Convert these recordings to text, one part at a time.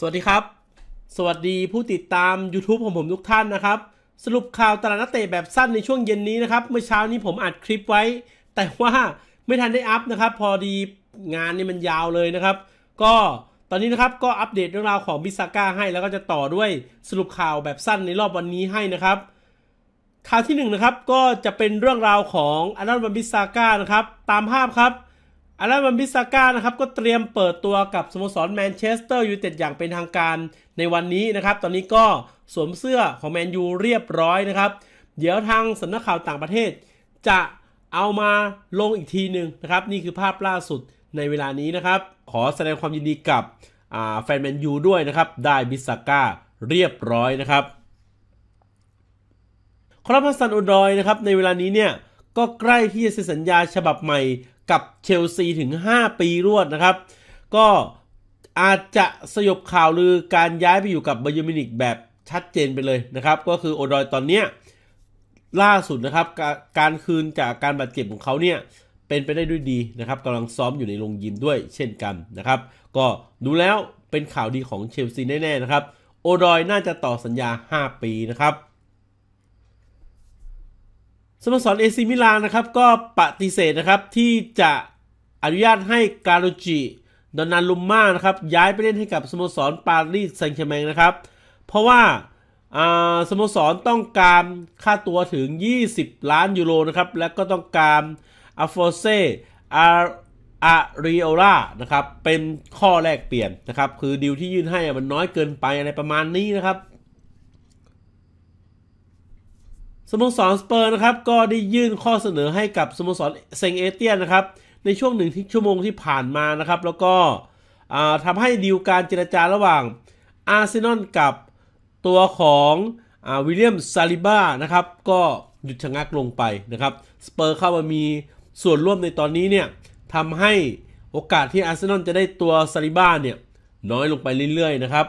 สวัสดีครับ สวัสดีผู้ติดตาม YouTube ของผมทุกท่านนะครับ สรุปข่าวตลาดนักเตะแบบสั้นในช่วงเย็นนี้นะครับเมื่อเช้านี้ผมอัดคลิปไว้แต่ว่าไม่ทันได้อัพนะครับ พอดีงานนี่มันยาวเลยนะครับ ก็ตอนนี้นะครับก็อัปเดตเรื่องราวของบิซาก้าให้แล้วก็จะต่อด้วยสรุปข่าวแบบสั้นในรอบวันนี้ให้นะครับข่าวที่1นนะครับก็จะเป็นเรื่องราวของอนันต์บิซาก้านะครับตามภาพครับอารลนวันบิสาก้านะครับก็เตรียมเปิดตัวกับสโมสรแมนเชสเตอร์ยูไนเต็ดอย่างเป็นทางการในวันนี้นะครับตอนนี้ก็สวมเสื้อของแมนยูเรียบร้อยนะครับ เดี๋ยวทางสำนักข่าวต่างประเทศจะเอามาลงอีกทีหนึ่งนะครับนี่คือภาพล่าสุดในเวลานี้นะครับขอแสดงความยินดีกับแฟนแมนยูด้วยนะครับได้บิสาก้าเรียบร้อยนะครับครับพัสซันอุดอยนะครับในเวลานี้เนี่ยก็ใกล้ที่จะเซ็นสัญญาฉบับใหม่กับเชลซีถึง 5 ปีรวดนะครับ ก็อาจจะสยบข่าวลือการย้ายไปอยู่กับเบย์มินิกแบบชัดเจนไปเลยนะครับ ก็คือโอดอยตอนเนี้ยล่าสุดนะครับ การคืนจากการบาดเจ็บของเขาเนี่ยเป็นไปได้ด้วยดีนะครับกำลังซ้อมอยู่ในโรงยิมด้วย เช่นกันนะครับ ก็ดูแล้วเป็นข่าวดีของเชลซี แน่ ๆ นะครับโอดอยน่าจะต่อสัญญา 5 ปีนะครับสโมสรเอซีมิลานนะครับ ก็ปฏิเสธนะครับที่จะอนุญาตให้กาโรจิดอนนาลุมมานะครับย้ายไปเล่นให้กับสโมสรปารีสแซงต์แชร์แมงนะครับ เพราะว่าสโมสรต้องการค่าตัวถึง 20 ล้านยูโรนะครับและก็ต้องการอัฟโฟเซอาอาริโอล่านะครับเป็นข้อแรกเปลี่ยนนะครับ คือดิวที่ยื่นให้มันน้อยเกินไปอะไรประมาณนี้นะครับสโมสรสเปอร์นะครับ ก็ได้ยื่นข้อเสนอให้กับสโมสรเซงเอเตียนนะครับ ในช่วงหนึ่งชั่วโมงที่ผ่านมานะครับ แล้วก็ทำให้ดีลการเจรจาระหว่างอาร์เซนอลกับตัวของวิลเลียมซาลิบ้านะครับก็หยุดชะงักลงไปนะครับสเปอร์เข้ามามีส่วนร่วมในตอนนี้เนี่ยทำให้โอกาสที่อาร์เซนอลจะได้ตัวซาลิบ้าเนี่ยน้อยลงไปเรื่อยๆนะครับ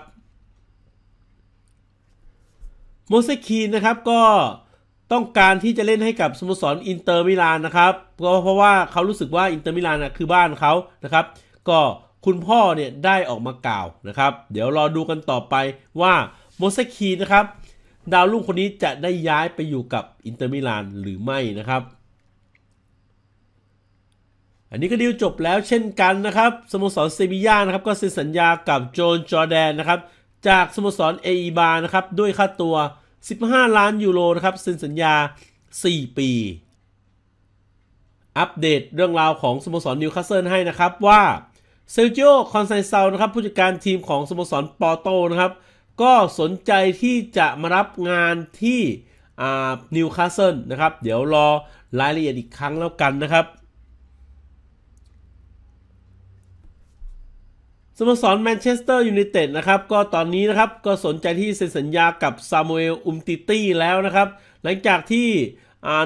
โมเสคีนนะครับก็ต้องการที่จะเล่นให้กับสโมสรอินเตอร์มิลานนะครับ เพราะเพราะว่าเขารู้สึกว่าอินเตอร์มิลานนะคือบ้านเขานะครับ ก็คุณพ่อเนี่ยได้ออกมากล่าวนะครับเดี๋ยวรอดูกันต่อไปว่าโมเสคีนะครับดาวรุ่งคนนี้จะได้ย้ายไปอยู่กับอินเตอร์มิลานหรือไม่นะครับ อันนี้ก็ดีลจบแล้วเช่นกันนะครับสโมสรเซบีย่านะครับก็เซ็นสัญญากับโจนจอแดนนะครับจากสโมสรเออีบานะครับด้วยค่าตัว15 ล้านยูโรนะครับเซ็นสัญญา 4 ปี อัปเดตเรื่องราวของสโมสรนิวคาสเซิลให้นะครับว่าเซลจิโอคอนไซเซลนะครับ ผู้จัดการทีมของสโมสรปอโตนะครับ ก็สนใจที่จะมารับงานที่นิวคาสเซิลนะครับ เดี๋ยวรอรายละเอียดอีกครั้งแล้วกันนะครับสโมสรแมนเชสเตอร์ยูไนเต็ดนะครับก็ตอนนี้นะครับก็สนใจที่เซ็นสัญญากับซามูเอลอุมติตี้แล้วนะครับ หลังจากที่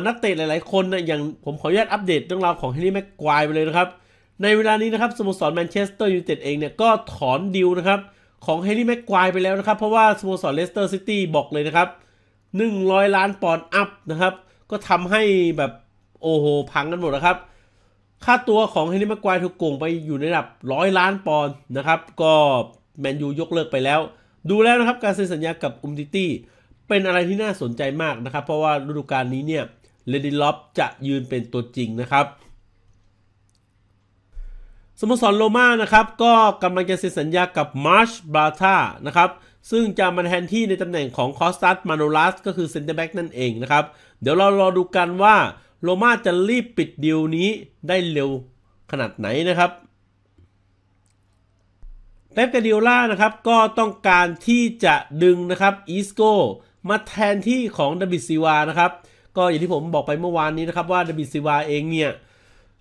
นักเตะหลายๆ คนนะอย่างผมขออนุญาตอัปเดตเรื่องราวของเฮนรี่แม็กควายไปเลยนะครับ ในเวลานี้นะครับสโมสรแมนเชสเตอร์ยูไนเต็ดเองเนี่ยก็ถอนดิวนะครับ ของเฮนรี่แม็กควายไปแล้วนะครับ เพราะว่าสโมสรเลสเตอร์ซิตี้บอกเลยนะครับ 100 ล้านปอนด์อัพนะครับก็ทำให้แบบโอ้โหพังกันหมดนะครับค่าตัวของเฮนรี่มากวายถูกโกงไปอยู่ในระดับร้อยล้านปอนด์นะครับ ก็แมนยูยกเลิกไปแล้ว ดูแล้วนะครับการเซ็นสัญญากับอุมติตี้ เป็นอะไรที่น่าสนใจมากนะครับ เพราะว่าฤดูกาลนี้เนี่ยเลดิล็อปจะยืนเป็นตัวจริงนะครับสโมสรโลมานะครับ ก็กำลังจะเซ็นสัญญากับมาร์ชบราธานะครับ ซึ่งจะมาแทนที่ในตำแหน่งของคอสตัสมาโนลัสก็คือเซนเตอร์แบ็กนั่นเองนะครับเดี๋ยวเรารอดูกันว่าโรม่าจะรีบปิดดีลนี้ได้เร็วขนาดไหนนะครับ เป๊ปกาเดียล่านะครับ ก็ต้องการที่จะดึงนะครับอีสโกมาแทนที่ของดับิซิวานะครับก็อย่างที่ผมบอกไปเมื่อวานนี้นะครับว่าดับิซิวาเองเนี่ย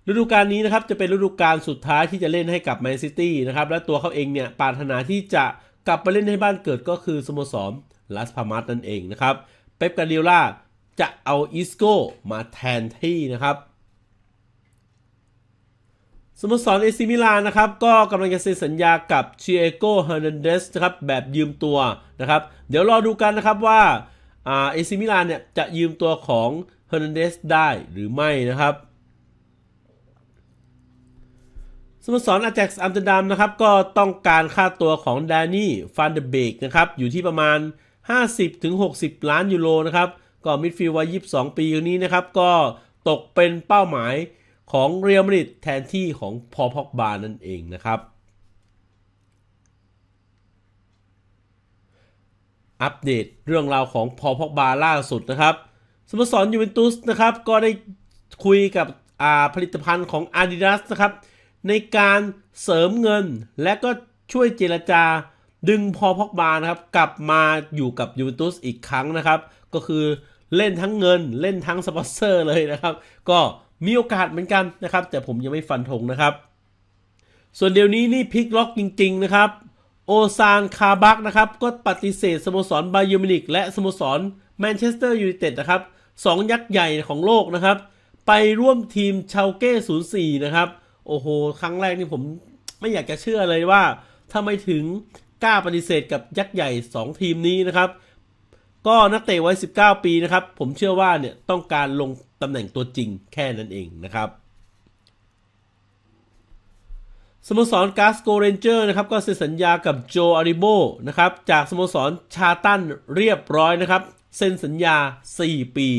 ฤดูกาลนี้นะครับ จะเป็นฤดูกาลสุดท้ายที่จะเล่นให้กับแมนซิตี้นะครับและตัวเขาเองเนี่ยปรารถนาที่จะกลับไปเล่นให้บ้านเกิดก็คือสโมสรลาสพามาสนั่นเองนะครับเป๊ปกาเดียล่าจะเอาอิสโก้มาแทนที่นะครับสโมสรเอซิมิลานนะครับ ก็กำลังจะเซ็นสัญญากับเชียโกเฮอร์เนเดสนะครับ แบบยืมตัวนะครับ เดี๋ยวรอดูกันนะครับว่าเอซิมิลานเนี่ย จะยืมตัวของเฮอร์เนเดสได้หรือไม่นะครับสโมสรอาแจ็กซ์อัมสเตอร์ดัมนะครับก็ต้องการค่าตัวของแดนนี่ฟานเดเบกนะครับ อยู่ที่ประมาณ 50-60 ล้านยูโรนะครับก็มิดฟิลด์วัย22 ปีคนนี้นะครับ ก็ตกเป็นเป้าหมายของเรียลมาดริดแทนที่ของพอพอกบานั่นเองนะครับ อัปเดตเรื่องราวของพอพอกบาล่าสุดนะครับสโมสรยูเวนตุสนะครับ ก็ได้คุยกับผลิตภัณฑ์ของ Adidas นะครับ ในการเสริมเงินและก็ช่วยเจรจาดึงพอพอกบานะครับกลับมาอยู่กับยูเวนตุสอีกครั้งนะครับ ก็คือเล่นทั้งเงินเล่นทั้งสปอนเซอร์เลยนะครับ ก็มีโอกาสเหมือนกันนะครับ แต่ผมยังไม่ฟันธงนะครับ ส่วนเดี๋ยวนี้นี่พลิกล็อกจริงๆ นะครับโอซานคาบักนะครับ ก็ปฏิเสธสโมสรบายูมินิก และสโมสรแมนเชสเตอร์ยูไนเต็ดนะครับสองยักษ์ใหญ่ของโลกนะครับ ไปร่วมทีมชาเก้ศูนะครับ โอ้โห ครั้งแรกนี่ผมไม่อยากจะเชื่อเลยว่า ถ้าไม่ถึงกล้าปฏิเสธกับยักษ์ใหญ่ 2 ทีมนี้นะครับก็นักเตะวัย19 ปีนะครับ ผมเชื่อว่าเนี่ย ต้องการลงตำแหน่งตัวจริงแค่นั้นเองนะครับ สโมสรกาสโกเรนเจอร์นะครับ ก็เซ็นสัญญากับโจอาริโบนะครับ จากสโมสรชาตันเรียบร้อยนะครับเซ็นสัญญา 4 ปี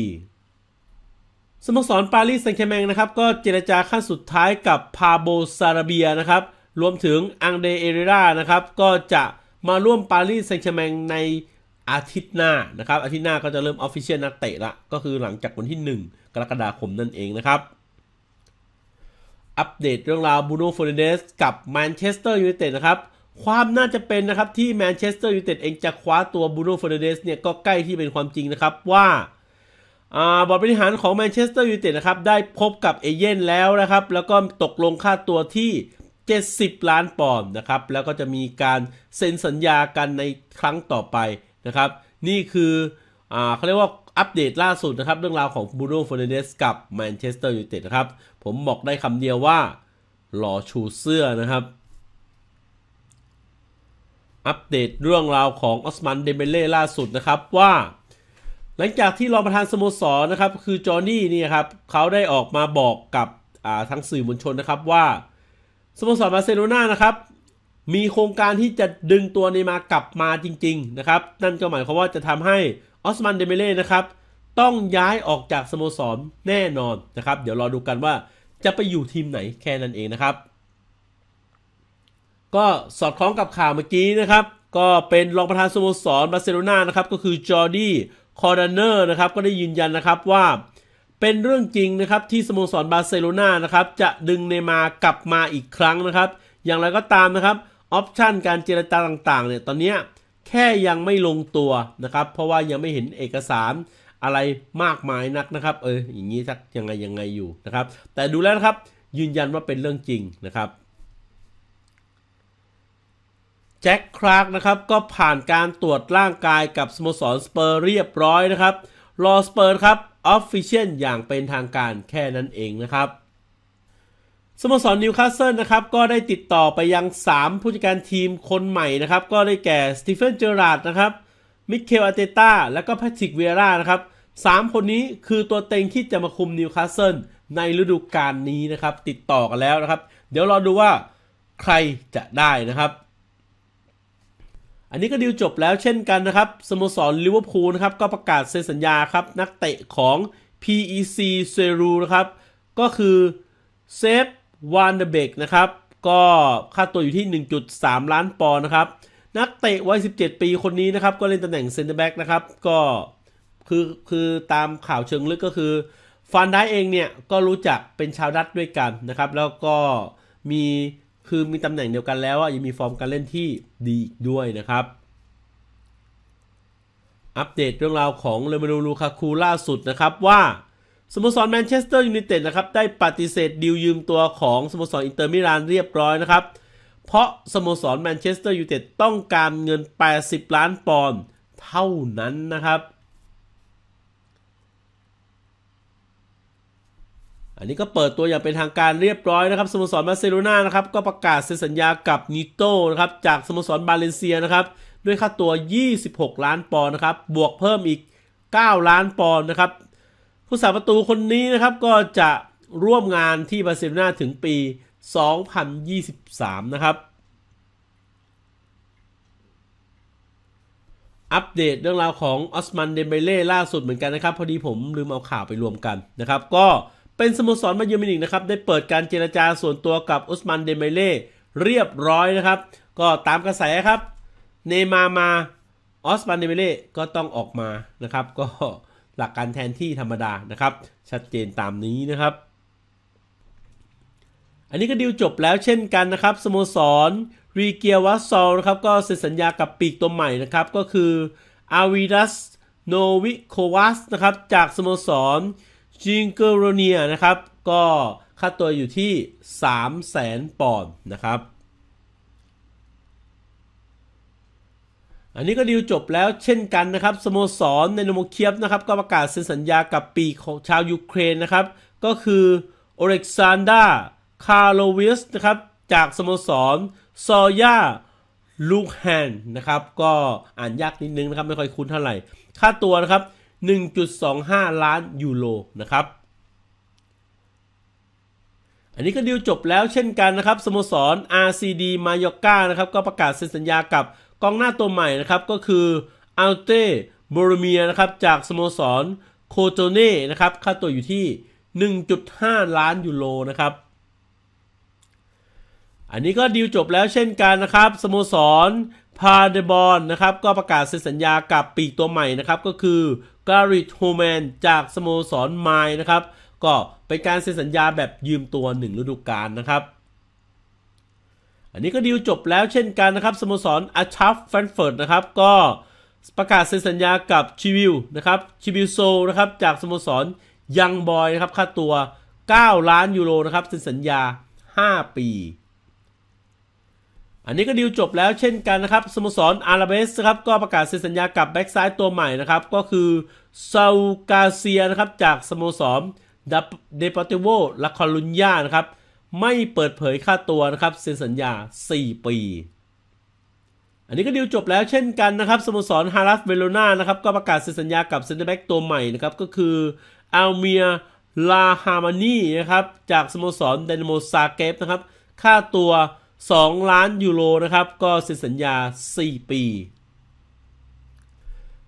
สโมสรปารีสแซงต์แชร์แมงนะครับ ก็เจรจาขั้นสุดท้ายกับพาโบซาราเบียนะครับ รวมถึงอังเดเอเรรานะครับ ก็จะมาร่วมปารีสแซงต์แชร์แมงในอาทิตย์หน้านะครับ อาทิตย์หน้าก็จะเริ่มออฟฟิเชียลนักเตะละก็คือหลังจากวันที่ 1 กรกฎาคมนั่นเองนะครับ อัปเดตเรื่องราวบูโน่ฟอร์เดสกับแมนเชสเตอร์ยูไนเต็ดนะครับ ความน่าจะเป็นนะครับที่แมนเชสเตอร์ยูไนเต็ดเองจะคว้าตัวบูโน่ฟอร์เดสเนี่ยก็ใกล้ที่เป็นความจริงนะครับว่าบอร์ดบริหารของแมนเชสเตอร์ยูไนเต็ดนะครับ ได้พบกับเอเย่นแล้วนะครับ แล้วก็ตกลงค่าตัวที่ 70 ล้านปอนด์นะครับ แล้วก็จะมีการเซ็นสัญญากันในครั้งต่อไปนะครับนี่คืออ่เขาเรียกว่าอัปเดตล่าสุดนะครับเรื่องราวของบูโน่ฟอร์เนเดสกับแมนเชสเตอร์ยูไนเต็ดนะครับผมบอกได้คำเดียวว่าหล่อชูเสื้อนะครับ อัปเดตเรื่องราวของออสมันเดเมเล่ล่าสุดนะครับว่า หลังจากที่รองประธานสโมสรนะครับคือจอห์นนี่นี่ครับเขาได้ออกมาบอกกับทั้งสื่อมวลชนนะครับว่าสโมสรบาร์เซโลนานะครับมีโครงการที่จะดึงตัวเนมากลับมาจริง ๆนะครับ นั่นก็หมายความว่าจะทำให้ออสมันเดเมเล่นะครับต้องย้ายออกจากสโมสรแน่นอนนะครับเดี๋ยวรอดูกันว่าจะไปอยู่ทีมไหนแค่นั้นเองนะครับ ก็สอดคล้องกับข่าวเมื่อกี้นะครับ ก็เป็นรองประธานสโมสรบาร์เซโลนานะครับก็คือจอร์ดี้คอร์ดเนอร์นะครับก็ได้ยืนยันนะครับว่าเป็นเรื่องจริงนะครับที่สโมสรบาร์เซโลนานะครับจะดึงเนมากลับมาอีกครั้งนะครับ อย่างไรก็ตามนะครับออปชันการเจรจาต่างๆเนี่ยตอนนี้แค่ยังไม่ลงตัวนะครับ เพราะว่ายังไม่เห็นเอกสารอะไรมากมายนักนะครับ เอออย่างนี้สักยังไงยังไงอยู่นะครับ แต่ดูแล้วนะครับยืนยันว่าเป็นเรื่องจริงนะครับแจ็คคลาร์กนะครับก็ผ่านการตรวจร่างกายกับสโมสรสเปอร์ เรียบร้อยนะครับรอสเปอร์ครับออฟฟิเชียลอย่างเป็นทางการแค่นั้นเองนะครับสโมสรนิวคาสเซิลนะครับ ก็ได้ติดต่อไปยัง 3 ผู้จัดการทีมคนใหม่นะครับ ก็ได้แก่สตีเฟนเจอราร์ดนะครับมิเคลอาเตต้าและก็แพทริกเวียร่านะครับสามคนนี้คือตัวเต็งที่จะมาคุมนิวคาสเซิลในฤดูกาลนี้นะครับ ติดต่อกันแล้วนะครับ เดี๋ยวรอดูว่าใครจะได้นะครับ อันนี้ก็ดีลจบแล้วเช่นกันนะครับสโมสรลิเวอร์พูลนะครับก็ประกาศเซ็นสัญญาครับนักเตะของ PEC เซรูนะครับก็คือเซฟวานเดเบกนะครับ ก็ค่าตัวอยู่ที่ 1.3 ล้านปอนด์นะครับ นักเตะวัย17 ปีคนนี้นะครับ ก็เล่นตำแหน่งเซนเตอร์แบ็กนะครับ ก็คือคือตามข่าวเชิงลึกก็คือฟานได้เองเนี่ยก็รู้จักเป็นชาวดัตด้วยกันนะครับ แล้วก็มีคือมีตำแหน่งเดียวกันแล้วยังมีฟอร์มการเล่นที่ดีอีกด้วยนะครับ อัปเดตเรื่องราวของเลมานูลูคาคูล่าสุดนะครับว่าสโมสรแมนเชสเตอร์ยูไนเต็ดนะครับได้ปฏิเสธดีลยืมตัวของสโมสรอินเตอร์มิลานเรียบร้อยนะครับเพราะสโมสรแมนเชสเตอร์ยูไนเต็ดต้องการเงิน 80 ล้านปอนด์เท่านั้นนะครับ อันนี้ก็เปิดตัวอย่างเป็นทางการเรียบร้อยนะครับสโมสรบาร์เซโลนานะครับก็ประกาศเซ็นสัญญากับนิโต้นะครับจากสโมสรบาเลนเซียนะครับ ด้วยค่าตัว 26 ล้านปอนด์นะครับ บวกเพิ่มอีก 9 ล้านปอนด์นะครับผู้สาประตูคนนี้นะครับก็จะร่วมงานที่บาร์เซโลนาถึงปี 2023 นะครับ อัปเดตเรื่องราวของออสมันเดเบเล่ล่าสุดเหมือนกันนะครับพอดีผมลืมเอาข่าวไปรวมกันนะครับ ก็เป็นสโมสรมาเยอนมินิกนะครับ ได้เปิดการเจรจาส่วนตัวกับออสมันเดเบเล่เรียบร้อยนะครับ ก็ตามกระแสครับเนมามาออสมันเดเบเล่ก็ต้องออกมานะครับก็หลักการแทนที่ธรรมดานะครับ ชัดเจนตามนี้นะครับ อันนี้ก็ดีลจบแล้วเช่นกันนะครับสโมสรรีเกียวัสซอลนะครับ ก็เซ็นสัญญากับปีกตัวใหม่นะครับก็คืออาวิดัสโนวิโควัสนะครับ จากสโมสรจิงเกอร์โรเนียนะครับ ก็ค่าตัวอยู่ที่3 0 0 0 0 0ปอนด์นะครับอันนี้ก็ดีลจบแล้วเช่นกันนะครับสโมสรในนโมเคียฟนะครับก็ประกาศเซ็นสัญญากับปีของชาวยูเครนนะครับ ก็คือโอเล็กซานดาคาร์โลวิสนะครับจากสโมสรซอยาลูคแฮนนะครับก็อ่านยากนิดนึงนะครับไม่ค่อยคุ้นเท่าไหร่ ค่าตัวนะครับ1.25 ล้านยูโรนะครับอันนี้ก็ดีลจบแล้วเช่นกันนะครับสโมสร RCD มายอกานะครับก็ประกาศเซ็นสัญญากับกองหน้าตัวใหม่นะครับก็คืออัลเต้โบรเมียนะครับ จากสโมสรโคโจเน่นะครับค่าตัวอยู่ที่ 1.5 ล้านยูโรนะครับ อันนี้ก็ดีลจบแล้วเช่นกันนะครับ สโมสรพาเดบอนนะครับ ก็ประกาศเซ็นสัญญากับปีกตัวใหม่นะครับ ก็คือการิทโฮแมนจากสโมสรไมนะครับ ก็เป็นการเซ็นสัญญาแบบยืมตัว1ฤดูกาลนะครับอันนี้ก็ดีลจบแล้วเช่นกันนะครับสโมสรอาชัฟแฟนเฟิร์ตนะครับ ก็ประกาศเซ็นสัญญากับชิวิลนะครับชิวิลโซนะครับจากสโมสรยังบอยนะครับค่าตัว 9 ล้านยูโรนะครับเซ็นสัญญา 5 ปี อันนี้ก็ดีลจบแล้วเช่นกันนะครับสโมสรอาราเบสครับก็ประกาศเซ็นสัญญากับแบ็กซ้ายตัวใหม่นะครับก็คือซากาเซียนะครับจากสโมสรเดปอติโวลาคอลุญญานะครับไม่เปิดเผยค่าตัวนะครับเซ็นสัญญา 4 ปี อันนี้ก็ดีลจบแล้วเช่นกันนะครับสโมสรฮารัสเวโรนานะครับ ก็ประกาศเซ็นสัญญากับเซ็นเตอร์แบ็กตัวใหม่นะครับ ก็คืออัลเมียลาฮามานีนะครับ จากสโมสรเดนโมซาเกฟนะครับ ค่าตัว 2 ล้านยูโรนะครับ ก็เซ็นสัญญา 4 ปี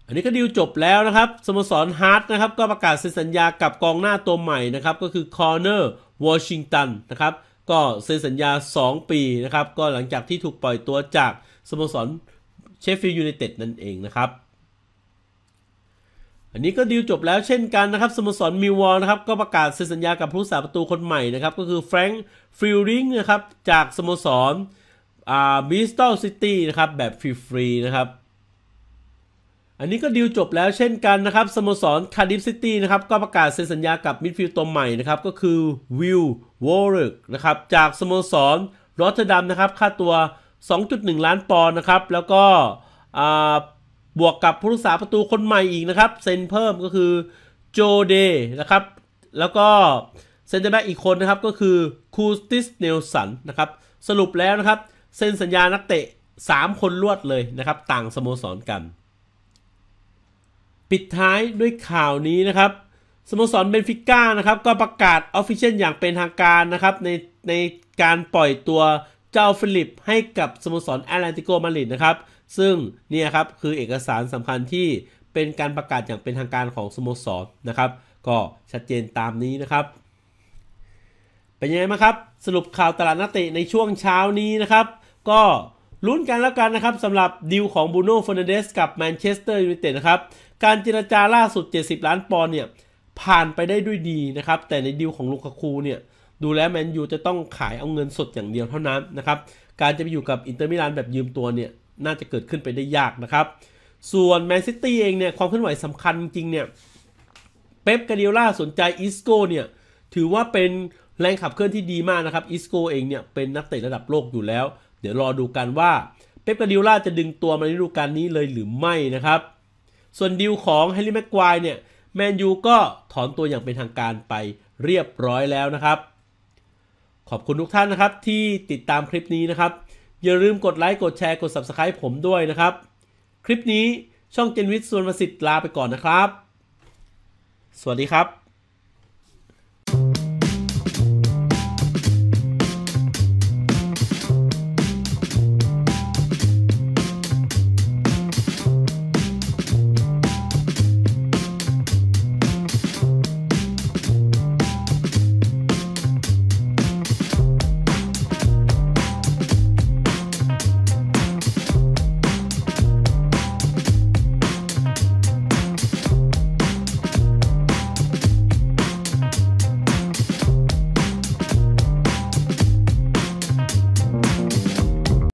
อันนี้ก็ดีลจบแล้วนะครับสโมสรฮาร์ดนะครับ ก็ประกาศเซ็นสัญญากับกองหน้าตัวใหม่นะครับ ก็คือคอร์เนอร์วอชิงตันนะครับ ก็เซ็นสัญญา 2 ปีนะครับ ก็หลังจากที่ถูกปล่อยตัวจากสโมสรเชฟฟิลด์ยูไนเต็ดนั่นเองนะครับ อันนี้ก็ดีลจบแล้วเช่นกันนะครับสโมสรมิวอลนะครับ ก็ประกาศเซ็นสัญญากับผู้สาประตูคนใหม่นะครับก็คือแฟรงค์ฟิลลิงนะครับ จากสโมสรอ่าบิสตอลซิตี้นะครับ แบบฟรีๆนะครับอันนี้ก็ดีลจบแล้วเช่นกันนะครับสโมสรคาร์ดิฟซิตี้นะครับก็ประกาศเซ็นสัญญากับมิดฟิลด์ตัวใหม่นะครับก็คือวิลวอร์กนะครับจากสโมสรรอตเตอร์ดัมนะครับ ค่าตัว 2.1 ล้านปอนด์นะครับแล้วก็บวกกับผู้รักษาประตูคนใหม่อีกนะครับเซ็นเพิ่มก็คือโจเดนะครับแล้วก็เซ็นเตอร์แบ็กอีกคนนะครับก็คือคูสติสเนลสันนะครับสรุปแล้วนะครับเซ็นสัญญานักเตะ 3 คนลวดเลยนะครับต่างสโมสรกันปิดท้ายด้วยข่าวนี้นะครับสโมสรเบนฟิก้านะครับก็ประกาศออฟฟิเชียลอย่างเป็นทางการนะครับ ในในการปล่อยตัวเจ้าฟิลิปให้กับสโมสรแอตเลติโกมาลริดนะครับซึ่งเนี่ยครับคือเอกสารสำคัญที่เป็นการประกาศอย่างเป็นทางการของสโมสรนะครับ ก็ชัดเจนตามนี้นะครับ เป็นยังไงมาครับ สรุปข่าวตลาดนักเตะในช่วงเช้านี้นะครับ ก็ลุ้นกันแล้วกันนะครับสำหรับดิวของบูโน่ฟอนเดสกับแมนเชสเตอร์ยูไนเต็ดนะครับการเจรจาล่าสุด 70 ล้านปอนด์เนี่ย ผ่านไปได้ด้วยดีนะครับ แต่ในดิวของลูกาคูเนี่ย ดูแลแมนยูจะต้องขายเอาเงินสดอย่างเดียวเท่านั้นนะครับ การจะไปอยู่กับอินเตอร์มิลานแบบยืมตัวเนี่ย น่าจะเกิดขึ้นไปได้ยากนะครับ ส่วนแมนซิตี้เองเนี่ย ความเคลื่อนไหวสำคัญจริงเนี่ยเป๊ปกาเดียล่าสนใจอิสโก้เนี่ยถือว่าเป็นแรงขับเคลื่อนที่ดีมากนะครับอิสโก้เองเนี่ยเป็นนักเตะระดับโลกอยู่แล้วดี๋ยวรอดูกันว่าเป๊ปกบดิล่าจะดึงตัวมาในฤดูกาลนี้เลยหรือไม่นะครับ ส่วนดิวของแฮร์รี่แม็กควายเนี่ย แมนยูก็ถอนตัวอย่างเป็นทางการไปเรียบร้อยแล้วนะครับ ขอบคุณทุกท่านนะครับที่ติดตามคลิปนี้นะครับ อย่าลืมกดไลค์ กดแชร์ กด Subscribe ผมด้วยนะครับ คลิปนี้ช่องเจนวิทย์ส่วนประสิทธิ์ลาไปก่อนนะครับ สวัสดีครับ